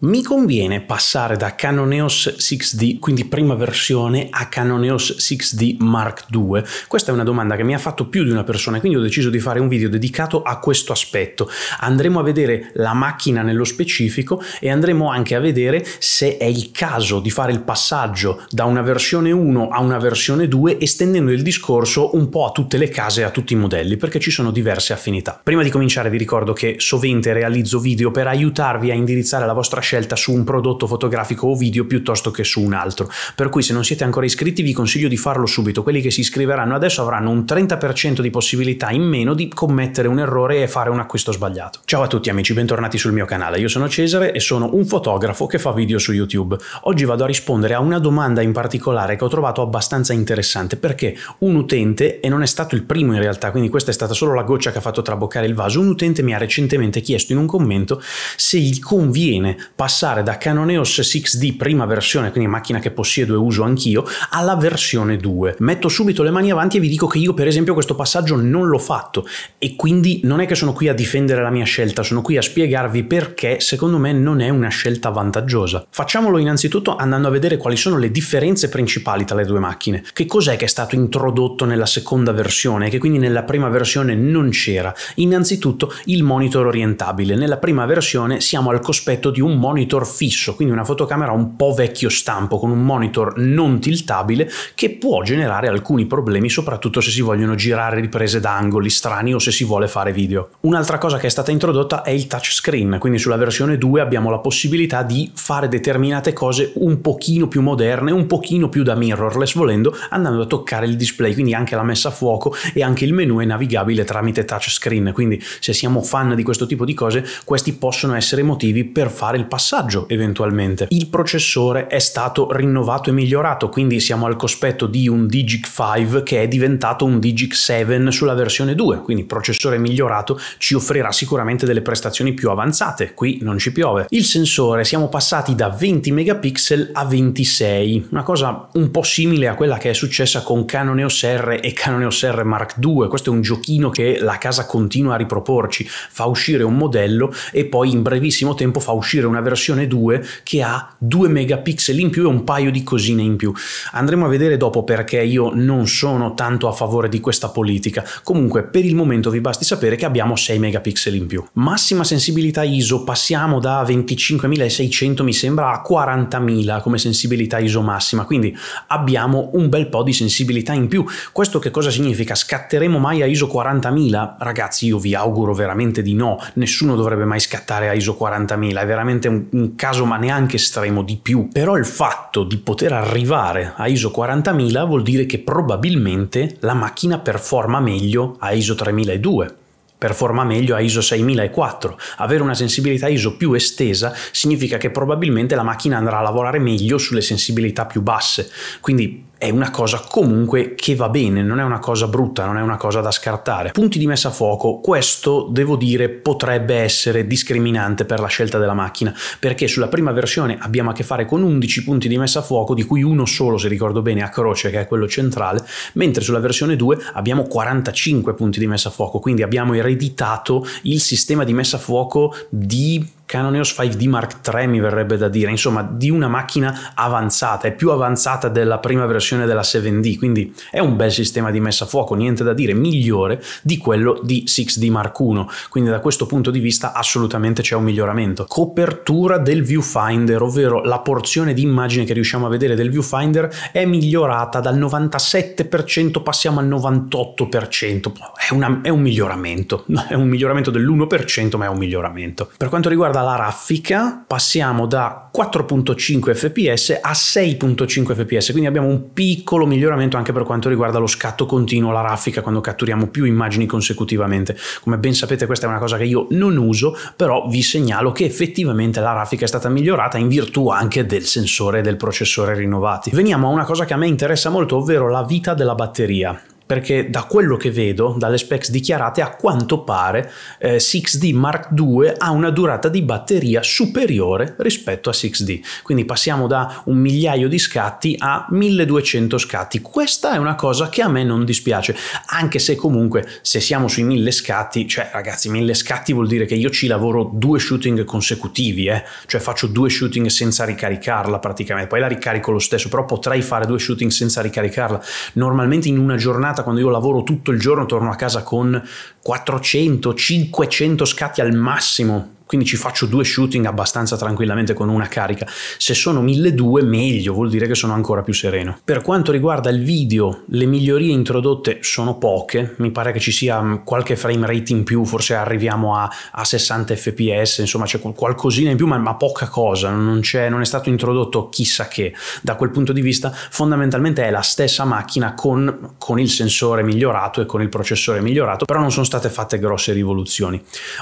Mi conviene passare da Canoneos 6D, quindi prima versione, a Canoneos 6D Mark II? Questa è una domanda che mi ha fatto più di una persona, quindi ho deciso di fare un video dedicato a questo aspetto. Andremo a vedere la macchina nello specifico e andremo anche a vedere se è il caso di fare il passaggio da una versione 1 a una versione 2, estendendo il discorso un po' a tutte le case e a tutti i modelli, perché ci sono diverse affinità. Prima di cominciare vi ricordo che sovente realizzo video per aiutarvi a indirizzare la vostra scelta su un prodotto fotografico o video piuttosto che su un altro. Per cui se non siete ancora iscritti vi consiglio di farlo subito. Quelli che si iscriveranno adesso avranno un 30% di possibilità in meno di commettere un errore e fare un acquisto sbagliato. Ciao a tutti amici, bentornati sul mio canale. Io sono Cesare e sono un fotografo che fa video su YouTube. Oggi vado a rispondere a una domanda in particolare che ho trovato abbastanza interessante perché un utente, e non è stato il primo in realtà, quindi questa è stata solo la goccia che ha fatto traboccare il vaso, un utente mi ha recentemente chiesto in un commento se gli conviene passare da Canoneos 6D prima versione, quindi macchina che possiedo e uso anch'io, alla versione 2. Metto subito le mani avanti e vi dico che io per esempio questo passaggio non l'ho fatto e quindi non è che sono qui a difendere la mia scelta, sono qui a spiegarvi perché secondo me non è una scelta vantaggiosa. Facciamolo innanzitutto andando a vedere quali sono le differenze principali tra le due macchine. Che cos'è che è stato introdotto nella seconda versione che quindi nella prima versione non c'era? Innanzitutto il monitor orientabile. Nella prima versione siamo al cospetto di un monitor monitor fisso, quindi una fotocamera un po' vecchio stampo, con un monitor non tiltabile, che può generare alcuni problemi, soprattutto se si vogliono girare riprese da angoli strani o se si vuole fare video. Un'altra cosa che è stata introdotta è il touchscreen, quindi sulla versione 2 abbiamo la possibilità di fare determinate cose un pochino più moderne, un pochino più da mirrorless volendo, andando a toccare il display, quindi anche la messa a fuoco e anche il menu è navigabile tramite touchscreen, quindi se siamo fan di questo tipo di cose, questi possono essere motivi per fare il passaggio passaggio eventualmente. Il processore è stato rinnovato e migliorato, quindi siamo al cospetto di un Digic 5 che è diventato un Digic 7 sulla versione 2, quindi processore migliorato ci offrirà sicuramente delle prestazioni più avanzate, qui non ci piove. Il sensore siamo passati da 20 megapixel a 26, una cosa un po' simile a quella che è successa con Canon EOS R e Canon EOS R Mark II, questo è un giochino che la casa continua a riproporci, fa uscire un modello e poi in brevissimo tempo fa uscire una versione versione 2 che ha 2 megapixel in più e un paio di cosine in più. Andremo a vedere dopo perché io non sono tanto a favore di questa politica. Comunque per il momento vi basti sapere che abbiamo 6 megapixel in più. Massima sensibilità ISO passiamo da 25.600 mi sembra a 40.000 come sensibilità ISO massima, quindi abbiamo un bel po' di sensibilità in più. Questo che cosa significa? Scatteremo mai a ISO 40.000? Ragazzi io vi auguro veramente di no, nessuno dovrebbe mai scattare a ISO 40.000, è veramente un un, un caso ma neanche estremo di più, però il fatto di poter arrivare a ISO 40000 vuol dire che probabilmente la macchina performa meglio a ISO 3002 performa meglio a ISO 6004. Avere una sensibilità ISO più estesa significa che probabilmente la macchina andrà a lavorare meglio sulle sensibilità più basse. Quindi è una cosa comunque che va bene, non è una cosa brutta, non è una cosa da scartare. Punti di messa a fuoco, questo devo dire potrebbe essere discriminante per la scelta della macchina, perché sulla prima versione abbiamo a che fare con 11 punti di messa a fuoco, di cui uno solo, se ricordo bene, a croce, che è quello centrale, mentre sulla versione 2 abbiamo 45 punti di messa a fuoco, quindi abbiamo ereditato il sistema di messa a fuoco di Canoneos 5D Mark III mi verrebbe da dire, insomma di una macchina avanzata, è più avanzata della prima versione della 7D, quindi è un bel sistema di messa a fuoco, niente da dire, migliore di quello di 6D Mark I, quindi da questo punto di vista assolutamente c'è un miglioramento. Copertura del viewfinder, ovvero la porzione di immagine che riusciamo a vedere del viewfinder è migliorata dal 97% passiamo al 98%, è, una, è un miglioramento, è un miglioramento dell'1% ma è un miglioramento. Per quanto riguarda riguarda la raffica passiamo da 4.5 fps a 6.5 fps, quindi abbiamo un piccolo miglioramento anche per quanto riguarda lo scatto continuo, la raffica quando catturiamo più immagini consecutivamente. Come ben sapete questa è una cosa che io non uso, però vi segnalo che effettivamente la raffica è stata migliorata in virtù anche del sensore e del processore rinnovati. Veniamo a una cosa che a me interessa molto, ovvero la vita della batteria perché da quello che vedo, dalle specs dichiarate, a quanto pare eh, 6D Mark II ha una durata di batteria superiore rispetto a 6D. Quindi passiamo da un migliaio di scatti a 1200 scatti. Questa è una cosa che a me non dispiace, anche se comunque se siamo sui 1000 scatti, cioè ragazzi, 1000 scatti vuol dire che io ci lavoro due shooting consecutivi, eh? cioè faccio due shooting senza ricaricarla praticamente, poi la ricarico lo stesso, però potrei fare due shooting senza ricaricarla. Normalmente in una giornata giornata, quando io lavoro tutto il giorno, torno a casa con 400, 500 scatti al massimo quindi ci faccio due shooting abbastanza tranquillamente con una carica. Se sono 1200 meglio, vuol dire che sono ancora più sereno. Per quanto riguarda il video, le migliorie introdotte sono poche, mi pare che ci sia mm, qualche frame rate in più, forse arriviamo a, a 60 fps, insomma c'è qualcosina in più, ma, ma poca cosa, non, non, è stato introdotto chissà che. Da quel punto di vista fondamentalmente è la stessa macchina con, con il sensore migliorato e con il processore migliorato, però non sono state fatte grosse rivoluzioni.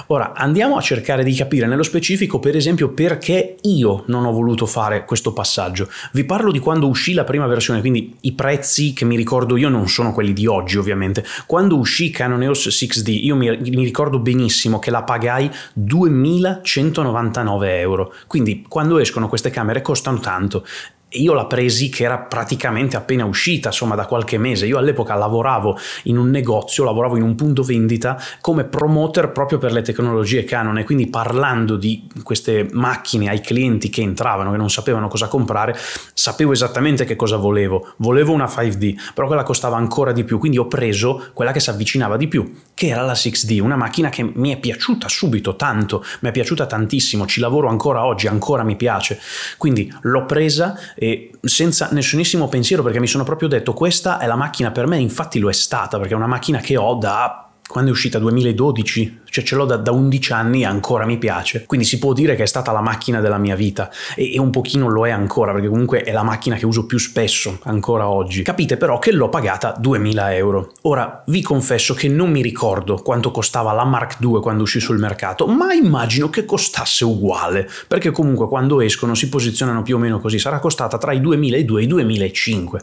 Ora andiamo a cercare di capire nello specifico, per esempio, perché io non ho voluto fare questo passaggio. Vi parlo di quando uscì la prima versione, quindi i prezzi che mi ricordo io non sono quelli di oggi, ovviamente. Quando uscì Canon EOS 6D, io mi, mi ricordo benissimo che la pagai 2199 euro. Quindi quando escono queste camere costano tanto io la presi che era praticamente appena uscita, insomma da qualche mese. Io all'epoca lavoravo in un negozio, lavoravo in un punto vendita come promoter proprio per le tecnologie Canon e quindi parlando di queste macchine ai clienti che entravano, che non sapevano cosa comprare, sapevo esattamente che cosa volevo. Volevo una 5D, però quella costava ancora di più, quindi ho preso quella che si avvicinava di più, che era la 6D, una macchina che mi è piaciuta subito tanto, mi è piaciuta tantissimo, ci lavoro ancora oggi, ancora mi piace. Quindi l'ho presa e senza nessunissimo pensiero perché mi sono proprio detto questa è la macchina per me, infatti lo è stata perché è una macchina che ho da quando è uscita 2012 cioè ce l'ho da, da, 11 anni e ancora mi piace. Quindi si può dire che è stata la macchina della mia vita e, e, un pochino lo è ancora perché comunque è la macchina che uso più spesso ancora oggi. Capite però che l'ho pagata 2000 euro. Ora vi confesso che non mi ricordo quanto costava la Mark II quando uscì sul mercato, ma immagino che costasse uguale perché comunque quando escono si posizionano più o meno così. Sarà costata tra i 2002 e i 2005.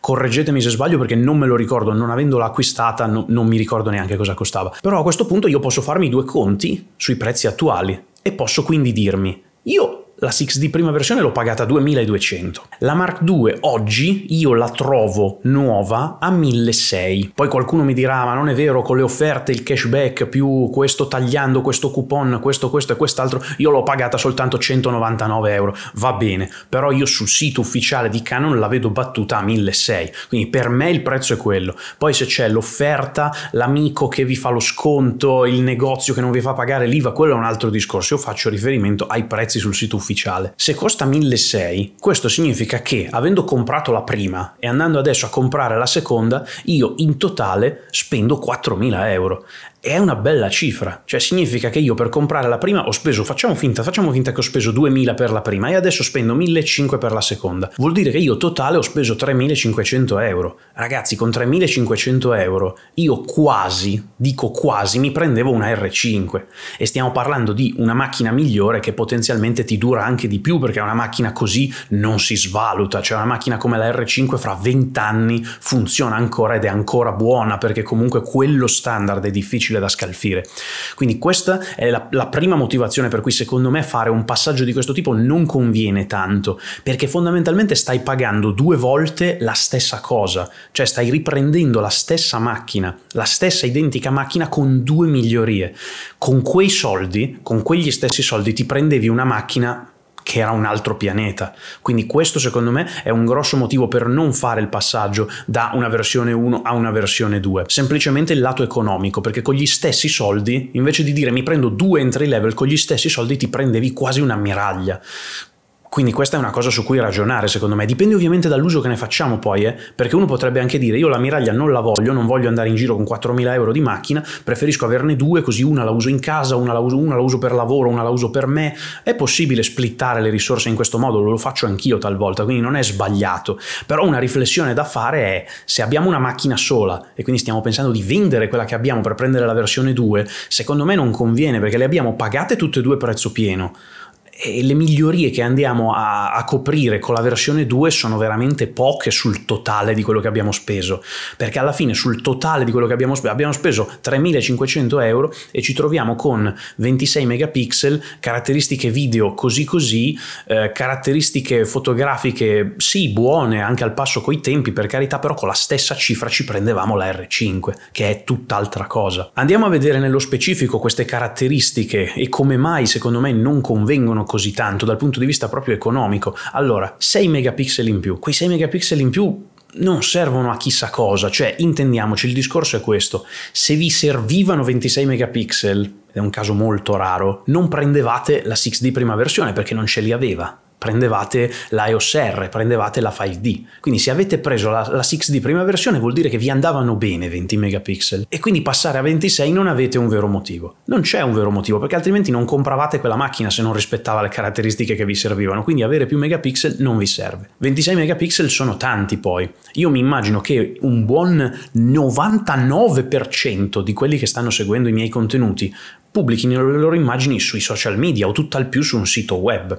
Correggetemi se sbaglio perché non me lo ricordo, non avendola acquistata no, non mi ricordo neanche cosa costava. Però a questo punto io posso fare farmi due conti sui prezzi attuali e posso quindi dirmi, io la 6D prima versione l'ho pagata a 2200. La Mark II oggi io la trovo nuova a 1600. Poi qualcuno mi dirà ma non è vero con le offerte, il cashback più questo tagliando, questo coupon, questo, questo e quest'altro, io l'ho pagata soltanto 199 euro. Va bene, però io sul sito ufficiale di Canon la vedo battuta a 1600. Quindi per me il prezzo è quello. Poi se c'è l'offerta, l'amico che vi fa lo sconto, il negozio che non vi fa pagare l'IVA, quello è un altro discorso. Io faccio riferimento ai prezzi sul sito ufficiale ufficiale. Se costa 1.600, questo significa che avendo comprato la prima e andando adesso a comprare la seconda, io in totale spendo 4.000 euro è una bella cifra, cioè significa che io per comprare la prima ho speso, facciamo finta, facciamo finta che ho speso 2000 per la prima e adesso spendo 1500 per la seconda, vuol dire che io totale ho speso 3500 euro. Ragazzi, con 3500 euro io quasi, dico quasi, mi prendevo una R5 e stiamo parlando di una macchina migliore che potenzialmente ti dura anche di più perché una macchina così non si svaluta, cioè una macchina come la R5 fra 20 anni funziona ancora ed è ancora buona perché comunque quello standard è difficile difficile da scalfire. Quindi questa è la, la prima motivazione per cui secondo me fare un passaggio di questo tipo non conviene tanto, perché fondamentalmente stai pagando due volte la stessa cosa, cioè stai riprendendo la stessa macchina, la stessa identica macchina con due migliorie. Con quei soldi, con quegli stessi soldi ti prendevi una macchina che era un altro pianeta. Quindi questo secondo me è un grosso motivo per non fare il passaggio da una versione 1 a una versione 2. Semplicemente il lato economico, perché con gli stessi soldi, invece di dire mi prendo due entry level, con gli stessi soldi ti prendevi quasi una miraglia. Quindi questa è una cosa su cui ragionare, secondo me. Dipende ovviamente dall'uso che ne facciamo poi, eh? perché uno potrebbe anche dire io la miraglia non la voglio, non voglio andare in giro con 4.000 euro di macchina, preferisco averne due, così una la uso in casa, una la uso, una la uso per lavoro, una la uso per me. È possibile splittare le risorse in questo modo, lo faccio anch'io talvolta, quindi non è sbagliato. Però una riflessione da fare è se abbiamo una macchina sola e quindi stiamo pensando di vendere quella che abbiamo per prendere la versione 2, secondo me non conviene perché le abbiamo pagate tutte e due prezzo pieno e le migliorie che andiamo a, a, coprire con la versione 2 sono veramente poche sul totale di quello che abbiamo speso, perché alla fine sul totale di quello che abbiamo speso abbiamo speso 3500 euro e ci troviamo con 26 megapixel, caratteristiche video così così, eh, caratteristiche fotografiche sì buone anche al passo coi tempi per carità, però con la stessa cifra ci prendevamo la R5, che è tutt'altra cosa. Andiamo a vedere nello specifico queste caratteristiche e come mai secondo me non convengono così tanto dal punto di vista proprio economico. Allora, 6 megapixel in più, quei 6 megapixel in più non servono a chissà cosa, cioè intendiamoci, il discorso è questo, se vi servivano 26 megapixel, è un caso molto raro, non prendevate la 6D prima versione perché non ce li aveva prendevate l'iOS R, prendevate la 5D. Quindi se avete preso la, la 6D prima versione vuol dire che vi andavano bene 20 megapixel e quindi passare a 26 non avete un vero motivo. Non c'è un vero motivo perché altrimenti non compravate quella macchina se non rispettava le caratteristiche che vi servivano, quindi avere più megapixel non vi serve. 26 megapixel sono tanti poi. Io mi immagino che un buon 99% di quelli che stanno seguendo i miei contenuti pubblichino le loro immagini sui social media o tutt'al più su un sito web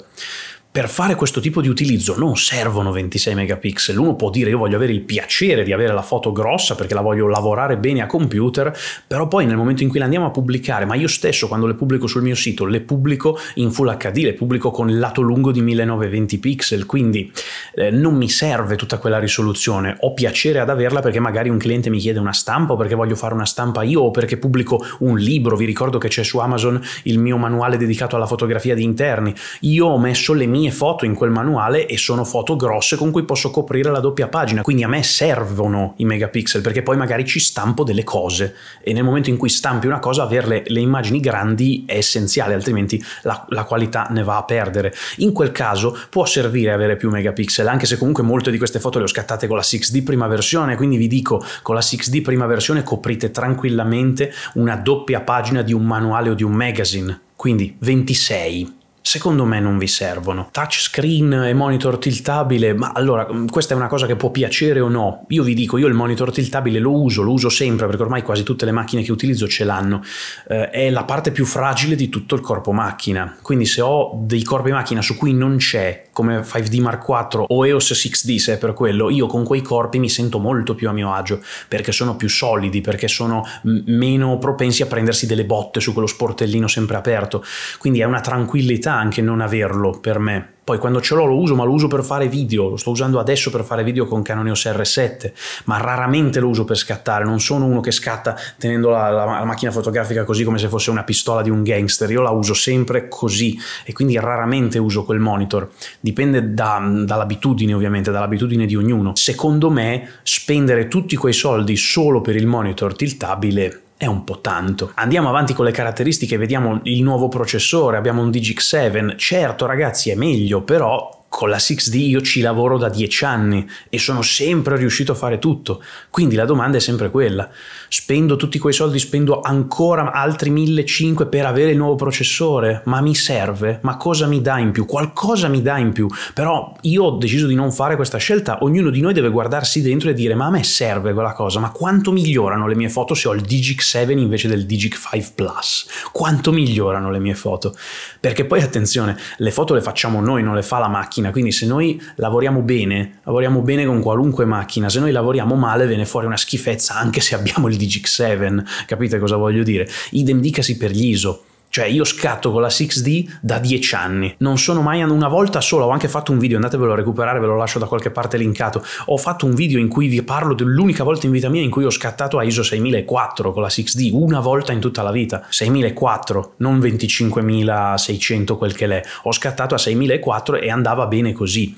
per fare questo tipo di utilizzo non servono 26 megapixel. Uno può dire io voglio avere il piacere di avere la foto grossa perché la voglio lavorare bene a computer, però poi nel momento in cui la andiamo a pubblicare, ma io stesso quando le pubblico sul mio sito, le pubblico in Full HD, le pubblico con il lato lungo di 1920 pixel, quindi eh, non mi serve tutta quella risoluzione. Ho piacere ad averla perché magari un cliente mi chiede una stampa o perché voglio fare una stampa io o perché pubblico un libro. Vi ricordo che c'è su Amazon il mio manuale dedicato alla fotografia di interni. Io ho messo le mie mie foto in quel manuale e sono foto grosse con cui posso coprire la doppia pagina, quindi a me servono i megapixel perché poi magari ci stampo delle cose e nel momento in cui stampi una cosa averle le immagini grandi è essenziale, altrimenti la, la qualità ne va a perdere. In quel caso può servire avere più megapixel, anche se comunque molte di queste foto le ho scattate con la 6D prima versione, quindi vi dico con la 6D prima versione coprite tranquillamente una doppia pagina di un manuale o di un magazine, quindi 26 secondo me non vi servono. Touchscreen e monitor tiltabile, ma allora mm, questa è una cosa che può piacere o no. Io vi dico, io il monitor tiltabile lo uso, lo uso sempre perché ormai quasi tutte le macchine che utilizzo ce l'hanno. Eh, è la parte più fragile di tutto il corpo macchina, quindi se ho dei corpi macchina su cui non c'è come 5D Mark IV o EOS 6D se è per quello, io con quei corpi mi sento molto più a mio agio perché sono più solidi, perché sono meno propensi a prendersi delle botte su quello sportellino sempre aperto. Quindi è una tranquillità anche non averlo per me. Poi quando ce l'ho lo uso, ma lo uso per fare video, lo sto usando adesso per fare video con Canon EOS R7, ma raramente lo uso per scattare, non sono uno che scatta tenendo la, la, la macchina fotografica così come se fosse una pistola di un gangster, io la uso sempre così e quindi raramente uso quel monitor, dipende da, dall'abitudine ovviamente, dall'abitudine di ognuno. Secondo me spendere tutti quei soldi solo per il monitor tiltabile è un po' tanto. Andiamo avanti con le caratteristiche, vediamo il nuovo processore, abbiamo un DigiX7, certo ragazzi è meglio, però con la 6D io ci lavoro da dieci anni e sono sempre riuscito a fare tutto. Quindi la domanda è sempre quella. Spendo tutti quei soldi, spendo ancora altri 1.500 per avere il nuovo processore, ma mi serve? Ma cosa mi dà in più? Qualcosa mi dà in più. Però io ho deciso di non fare questa scelta. Ognuno di noi deve guardarsi dentro e dire ma a me serve quella cosa, ma quanto migliorano le mie foto se ho il Digic 7 invece del Digic 5 Plus? Quanto migliorano le mie foto? Perché poi attenzione, le foto le facciamo noi, non le fa la macchina macchina, quindi se noi lavoriamo bene, lavoriamo bene con qualunque macchina, se noi lavoriamo male viene fuori una schifezza anche se abbiamo il DGX7, capite cosa voglio dire? Idem dicasi per gli ISO, cioè io scatto con la 6D da 10 anni, non sono mai una volta sola, ho anche fatto un video, andatevelo a recuperare, ve lo lascio da qualche parte linkato, ho fatto un video in cui vi parlo dell'unica volta in vita mia in cui ho scattato a ISO 6004 con la 6D, una volta in tutta la vita, 6004, non 25600 quel che l'è, ho scattato a 6004 e andava bene così.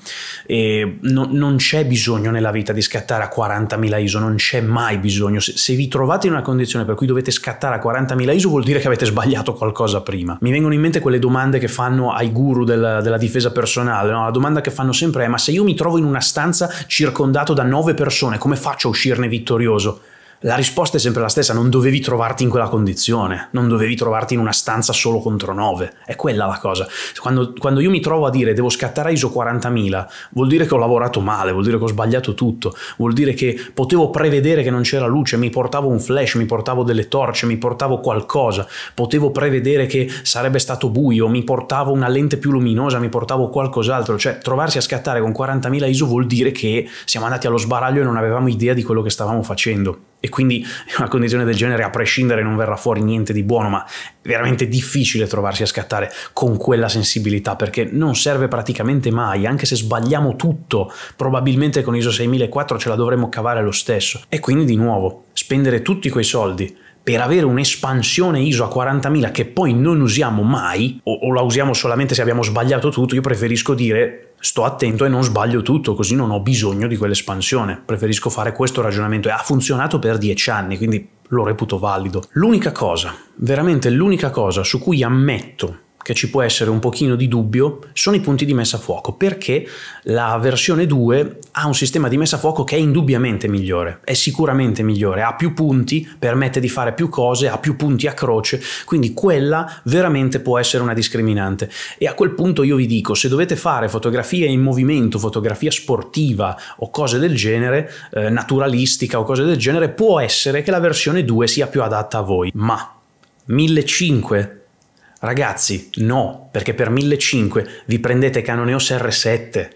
No, non c'è bisogno nella vita di scattare a 40.000 ISO, non c'è mai bisogno. Se, se vi trovate in una condizione per cui dovete scattare a 40.000 ISO vuol dire che avete sbagliato qualcosa cosa prima. Mi vengono in mente quelle domande che fanno ai guru della, della difesa personale, no? la domanda che fanno sempre è ma se io mi trovo in una stanza circondato da nove persone, come faccio a uscirne vittorioso? la risposta è sempre la stessa, non dovevi trovarti in quella condizione, non dovevi trovarti in una stanza solo contro 9, è quella la cosa. Quando, quando io mi trovo a dire devo scattare ISO 40.000, vuol dire che ho lavorato male, vuol dire che ho sbagliato tutto, vuol dire che potevo prevedere che non c'era luce, mi portavo un flash, mi portavo delle torce, mi portavo qualcosa, potevo prevedere che sarebbe stato buio, mi portavo una lente più luminosa, mi portavo qualcos'altro, cioè trovarsi a scattare con 40.000 ISO vuol dire che siamo andati allo sbaraglio e non avevamo idea di quello che stavamo facendo. E quindi in una condizione del genere, a prescindere, non verrà fuori niente di buono, ma è veramente difficile trovarsi a scattare con quella sensibilità perché non serve praticamente mai, anche se sbagliamo tutto, probabilmente con ISO 6004 ce la dovremmo cavare lo stesso. E quindi di nuovo, spendere tutti quei soldi per avere un'espansione ISO a 40.000 che poi non usiamo mai, o, o la usiamo solamente se abbiamo sbagliato tutto, io preferisco dire sto attento e non sbaglio tutto, così non ho bisogno di quell'espansione. Preferisco fare questo ragionamento e ha funzionato per dieci anni, quindi lo reputo valido. L'unica cosa, veramente l'unica cosa su cui ammetto che ci può essere un pochino di dubbio sono i punti di messa a fuoco, perché la versione 2 ha un sistema di messa a fuoco che è indubbiamente migliore, è sicuramente migliore, ha più punti, permette di fare più cose, ha più punti a croce, quindi quella veramente può essere una discriminante. E a quel punto io vi dico, se dovete fare fotografia in movimento, fotografia sportiva o cose del genere, eh, naturalistica o cose del genere, può essere che la versione 2 sia più adatta a voi, ma 1500 Ragazzi, no, perché per 1.500 vi prendete Canoneos R7,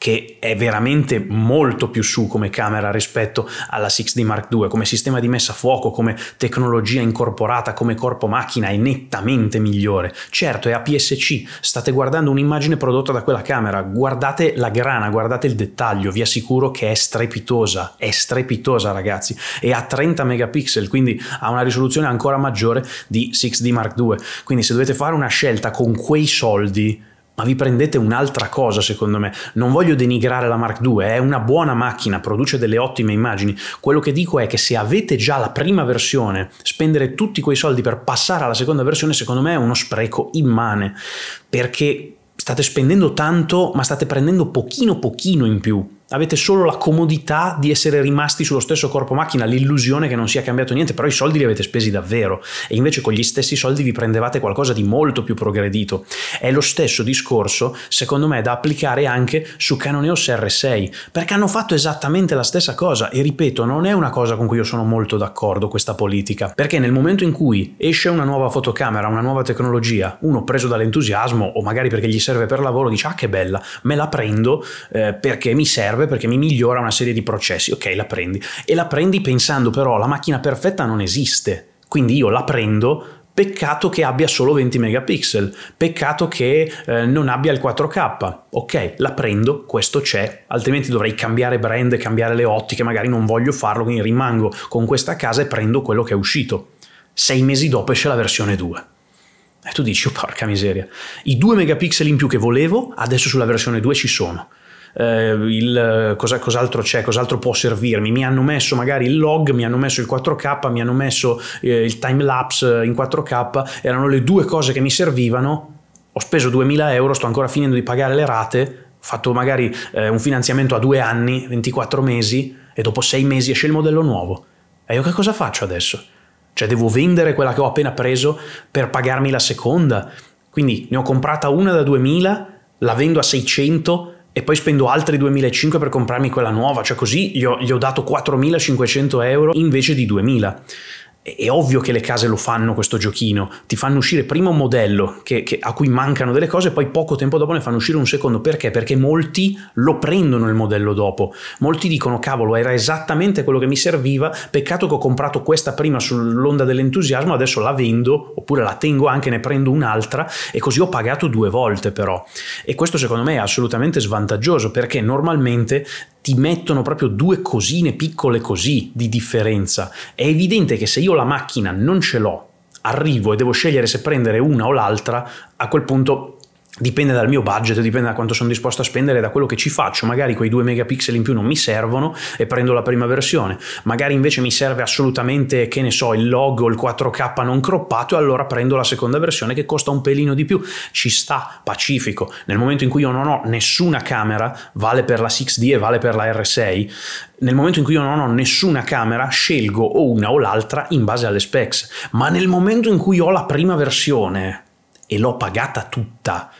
che è veramente molto più su come camera rispetto alla 6D Mark II, come sistema di messa a fuoco, come tecnologia incorporata, come corpo macchina è nettamente migliore. Certo è APS-C, state guardando un'immagine prodotta da quella camera, guardate la grana, guardate il dettaglio, vi assicuro che è strepitosa, è strepitosa ragazzi, e ha 30 megapixel, quindi ha una risoluzione ancora maggiore di 6D Mark II. Quindi se dovete fare una scelta con quei soldi, ma vi prendete un'altra cosa secondo me. Non voglio denigrare la Mark II, è una buona macchina, produce delle ottime immagini. Quello che dico è che se avete già la prima versione, spendere tutti quei soldi per passare alla seconda versione secondo me è uno spreco immane, perché state spendendo tanto ma state prendendo pochino pochino in più avete solo la comodità di essere rimasti sullo stesso corpo macchina, l'illusione che non sia cambiato niente, però i soldi li avete spesi davvero e invece con gli stessi soldi vi prendevate qualcosa di molto più progredito. È lo stesso discorso, secondo me, da applicare anche su CanonEOS R6, perché hanno fatto esattamente la stessa cosa e ripeto, non è una cosa con cui io sono molto d'accordo questa politica, perché nel momento in cui esce una nuova fotocamera, una nuova tecnologia, uno preso dall'entusiasmo o magari perché gli serve per lavoro dice "Ah che bella, me la prendo eh, perché mi serve serve perché mi migliora una serie di processi, ok la prendi, e la prendi pensando però la macchina perfetta non esiste, quindi io la prendo Peccato che abbia solo 20 megapixel, peccato che eh, non abbia il 4K. Ok, la prendo, questo c'è, altrimenti dovrei cambiare brand, cambiare le ottiche, magari non voglio farlo, quindi rimango con questa casa e prendo quello che è uscito. Sei mesi dopo esce la versione 2. E tu dici, oh, porca miseria, i 2 megapixel in più che volevo, adesso sulla versione 2 ci sono eh, il, eh, cosa, cos'altro c'è, cos'altro può servirmi. Mi hanno messo magari il log, mi hanno messo il 4K, mi hanno messo eh, il time lapse eh, in 4K, erano le due cose che mi servivano. Ho speso 2000 euro, sto ancora finendo di pagare le rate, ho fatto magari eh, un finanziamento a due anni, 24 mesi, e dopo sei mesi esce il modello nuovo. E io che cosa faccio adesso? Cioè devo vendere quella che ho appena preso per pagarmi la seconda. Quindi ne ho comprata una da 2000, la vendo a 600 e poi spendo altri 2.500 per comprarmi quella nuova, cioè così gli ho, gli ho dato 4.500 euro invece di 2.000 è ovvio che le case lo fanno questo giochino, ti fanno uscire prima un modello che, che, a cui mancano delle cose, poi poco tempo dopo ne fanno uscire un secondo. Perché? Perché molti lo prendono il modello dopo, molti dicono cavolo era esattamente quello che mi serviva, peccato che ho comprato questa prima sull'onda dell'entusiasmo, adesso la vendo oppure la tengo anche, ne prendo un'altra e così ho pagato due volte però. E questo secondo me è assolutamente svantaggioso perché normalmente ti mettono proprio due cosine piccole così di differenza. È evidente che se io la macchina non ce l'ho, arrivo e devo scegliere se prendere una o l'altra, a quel punto dipende dal mio budget, dipende da quanto sono disposto a spendere, da quello che ci faccio, magari quei 2 megapixel in più non mi servono e prendo la prima versione, magari invece mi serve assolutamente, che ne so, il logo, il 4K non croppato e allora prendo la seconda versione che costa un pelino di più, ci sta, pacifico, nel momento in cui io non ho nessuna camera, vale per la 6D e vale per la R6, nel momento in cui io non ho nessuna camera scelgo o una o l'altra in base alle specs, ma nel momento in cui ho la prima versione e l'ho pagata tutta,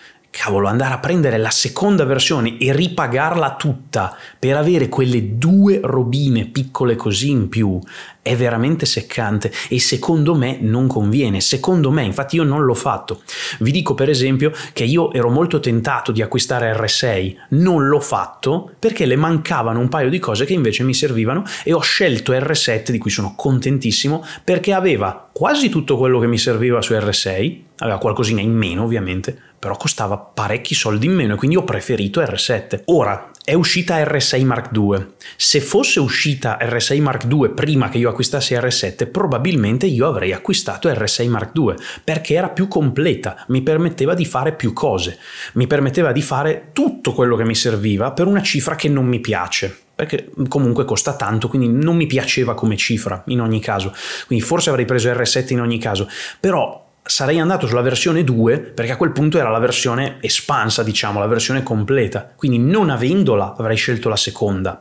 cavolo, andare a prendere la seconda versione e ripagarla tutta per avere quelle due robine piccole così in più è veramente seccante e secondo me non conviene. Secondo me, infatti, io non l'ho fatto. Vi dico per esempio che io ero molto tentato di acquistare R6, non l'ho fatto perché le mancavano un paio di cose che invece mi servivano e ho scelto R7 di cui sono contentissimo perché aveva quasi tutto quello che mi serviva su R6, aveva qualcosina in meno ovviamente, però costava parecchi soldi in meno e quindi ho preferito R7. Ora è uscita R6 Mark II. Se fosse uscita R6 Mark II prima che io acquistassi R7, probabilmente io avrei acquistato R6 Mark II perché era più completa, mi permetteva di fare più cose, mi permetteva di fare tutto quello che mi serviva per una cifra che non mi piace perché comunque costa tanto, quindi non mi piaceva come cifra in ogni caso. Quindi forse avrei preso R7 in ogni caso, però sarei andato sulla versione 2 perché a quel punto era la versione espansa, diciamo, la versione completa. Quindi non avendola avrei scelto la seconda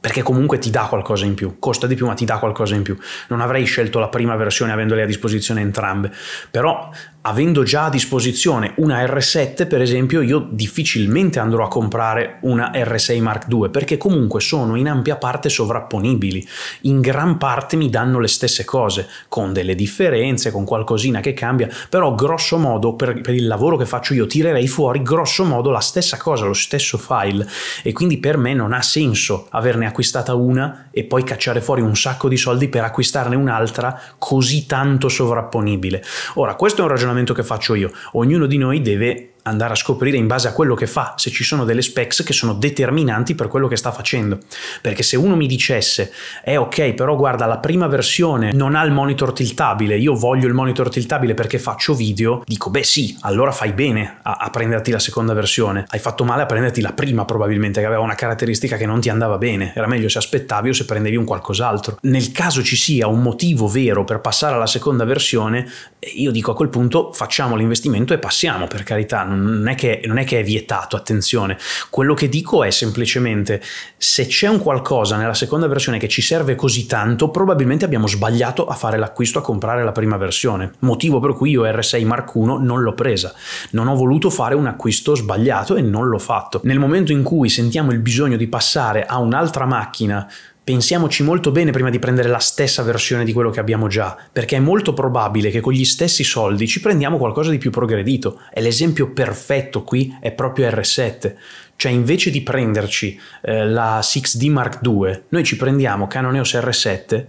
perché comunque ti dà qualcosa in più, costa di più ma ti dà qualcosa in più. Non avrei scelto la prima versione avendole a disposizione entrambe, però avendo già a disposizione una R7, per esempio, io difficilmente andrò a comprare una R6 Mark II, perché comunque sono in ampia parte sovrapponibili. In gran parte mi danno le stesse cose, con delle differenze, con qualcosina che cambia, però grosso modo per, per il lavoro che faccio io tirerei fuori grosso modo la stessa cosa, lo stesso file, e quindi per me non ha senso averne acquistata una e poi cacciare fuori un sacco di soldi per acquistarne un'altra così tanto sovrapponibile. Ora, questo è un ragionamento ragionamento che faccio io. Ognuno di noi deve andare a scoprire in base a quello che fa, se ci sono delle specs che sono determinanti per quello che sta facendo. Perché se uno mi dicesse, eh ok, però guarda, la prima versione non ha il monitor tiltabile, io voglio il monitor tiltabile perché faccio video, dico, beh sì, allora fai bene a, a prenderti la seconda versione. Hai fatto male a prenderti la prima probabilmente, che aveva una caratteristica che non ti andava bene. Era meglio se aspettavi o se prendevi un qualcos'altro. Nel caso ci sia un motivo vero per passare alla seconda versione, io dico a quel punto facciamo l'investimento e passiamo, per carità, non non è, che, non è che è vietato, attenzione. Quello che dico è semplicemente se c'è un qualcosa nella seconda versione che ci serve così tanto, probabilmente abbiamo sbagliato a fare l'acquisto, a comprare la prima versione. Motivo per cui io R6 Mark 1 non l'ho presa. Non ho voluto fare un acquisto sbagliato e non l'ho fatto. Nel momento in cui sentiamo il bisogno di passare a un'altra macchina pensiamoci molto bene prima di prendere la stessa versione di quello che abbiamo già, perché è molto probabile che con gli stessi soldi ci prendiamo qualcosa di più progredito. E l'esempio perfetto qui è proprio R7. Cioè invece di prenderci eh, la 6D Mark II, noi ci prendiamo Canon EOS R7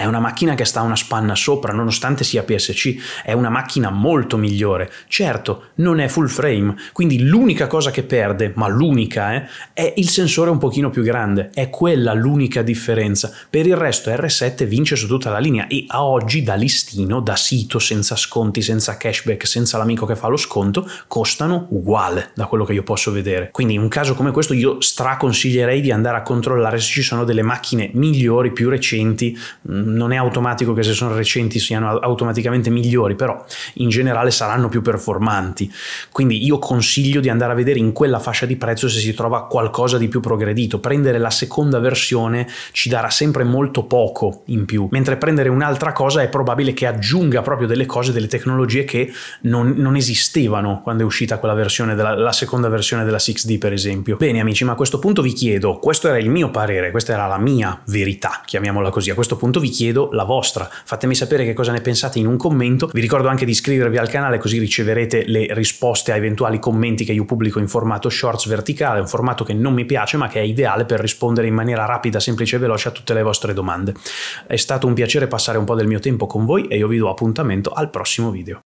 è una macchina che sta una spanna sopra, nonostante sia PSC, è una macchina molto migliore. Certo, non è full frame, quindi l'unica cosa che perde, ma l'unica, eh, è il sensore un pochino più grande. È quella l'unica differenza. Per il resto R7 vince su tutta la linea e a oggi da listino, da sito, senza sconti, senza cashback, senza l'amico che fa lo sconto, costano uguale da quello che io posso vedere. Quindi in un caso come questo io straconsiglierei di andare a controllare se ci sono delle macchine migliori, più recenti, mh, mm, non è automatico che se sono recenti siano automaticamente migliori, però in generale saranno più performanti. Quindi io consiglio di andare a vedere in quella fascia di prezzo se si trova qualcosa di più progredito. Prendere la seconda versione ci darà sempre molto poco in più, mentre prendere un'altra cosa è probabile che aggiunga proprio delle cose, delle tecnologie che non, non esistevano quando è uscita quella versione, della, la seconda versione della 6D per esempio. Bene amici, ma a questo punto vi chiedo, questo era il mio parere, questa era la mia verità, chiamiamola così, a questo punto vi vi chiedo la vostra. Fatemi sapere che cosa ne pensate in un commento. Vi ricordo anche di iscrivervi al canale così riceverete le risposte a eventuali commenti che io pubblico in formato shorts verticale, un formato che non mi piace ma che è ideale per rispondere in maniera rapida, semplice e veloce a tutte le vostre domande. È stato un piacere passare un po' del mio tempo con voi e io vi do appuntamento al prossimo video.